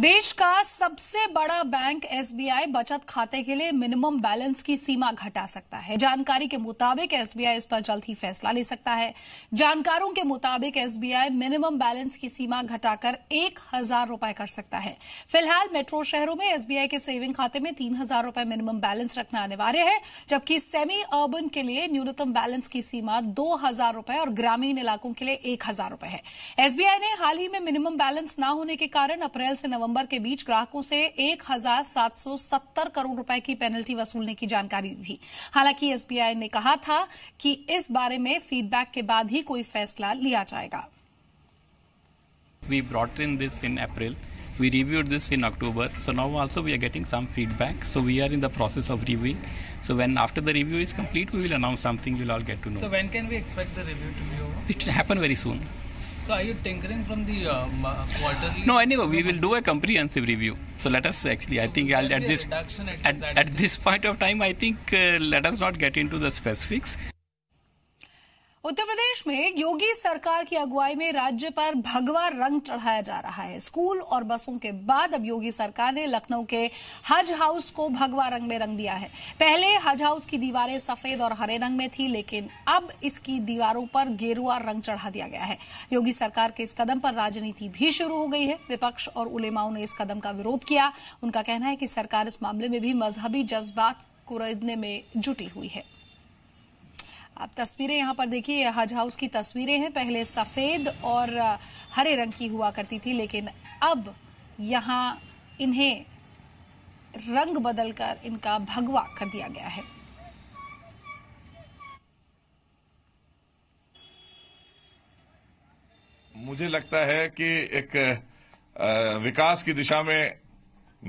देश का सबसे बड़ा बैंक एसबीआई बचत खाते के लिए मिनिमम बैलेंस की सीमा घटा सकता है जानकारी के मुताबिक एसबीआई इस पर जल्द ही फैसला ले सकता है जानकारों के मुताबिक एसबीआई मिनिमम बैलेंस की सीमा घटाकर एक हजार रूपये कर सकता है फिलहाल मेट्रो शहरों में एसबीआई के सेविंग खाते में तीन हजार रूपये मिनिमम बैलेंस रखना अनिवार्य है जबकि सेमी अर्बन के लिए न्यूनतम बैलेंस की सीमा दो हजार रूपये और ग्रामीण इलाकों के लिए एक हजार रूपये है एसबीआई ने हाल ही में मिनिमम बैलेंस न होने के कारण अप्रैल से नवंबर नवंबर के बीच ग्राहकों से 1,770 करोड़ रुपए की पेनल्टी वसूलने की जानकारी दी थी हालांकि एसबीआई ने कहा था कि इस बारे में फीडबैक के बाद ही कोई फैसला लिया जाएगा We brought in this in April. We reviewed this in October. So now also we are getting some feedback. So we are in the process of reviewing. So when after the review is complete, we will announce something. You'll all get to know. So when can we expect the review to be over? It should happen very soon. So are you tinkering from the um, quarterly? No, anyway, we will do a comprehensive review. So let us actually, so I think I'll, at this at, at, at this point of time, I think uh, let us not get into the specifics. उत्तर प्रदेश में योगी सरकार की अगुवाई में राज्य पर भगवा रंग चढ़ाया जा रहा है स्कूल और बसों के बाद अब योगी सरकार ने लखनऊ के हज हाउस को भगवा रंग में रंग दिया है पहले हज हाउस की दीवारें सफेद और हरे रंग में थी लेकिन अब इसकी दीवारों पर गेरुआ रंग चढ़ा दिया गया है योगी सरकार के इस कदम पर राजनीति भी शुरू हो गई है विपक्ष और उलेमाओं ने इस कदम का विरोध किया उनका कहना है कि सरकार इस मामले में भी मजहबी जज्बात कुरदने में जुटी हुई है आप तस्वीरें यहाँ पर देखिए हज हाउस की तस्वीरें हैं पहले सफ़ेद और हरे रंग की हुआ करती थी लेकिन अब यहाँ इन्हें रंग बदलकर इनका भगवा कर दिया गया है मुझे लगता है कि एक विकास की दिशा में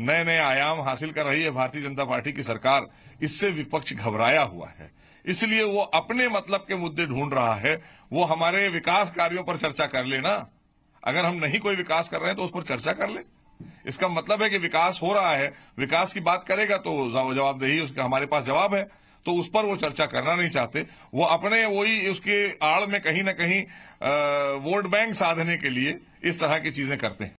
नए नए आयाम हासिल कर रही है भारतीय जनता पार्टी की सरकार इससे विपक्ष घबराया हुआ है इसलिए वो अपने मतलब के मुद्दे ढूंढ रहा है वो हमारे विकास कार्यों पर चर्चा कर लेना अगर हम नहीं कोई विकास कर रहे हैं तो उस पर चर्चा कर ले इसका मतलब है कि विकास हो रहा है विकास की बात करेगा तो जवाबदेही उसका हमारे पास जवाब है तो उस पर वो चर्चा करना नहीं चाहते वो अपने वही उसके आड़ में कहीं ना कहीं वोट बैंक साधने के लिए इस तरह की चीजें करते हैं